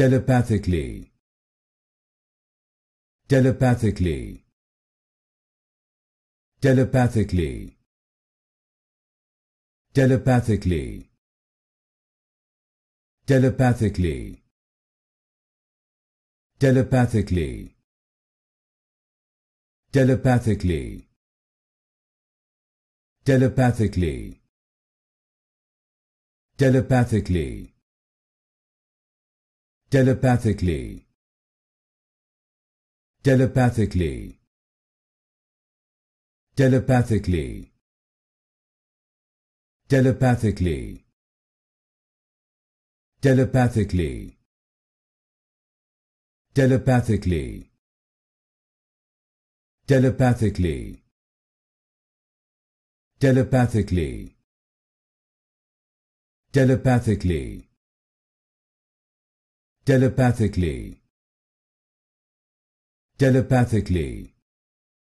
telepathically telepathically telepathically telepathically telepathically telepathically telepathically telepathically telepathically telepathically telepathically telepathically telepathically telepathically telepathically telepathically telepathically telepathically telepathically telepathically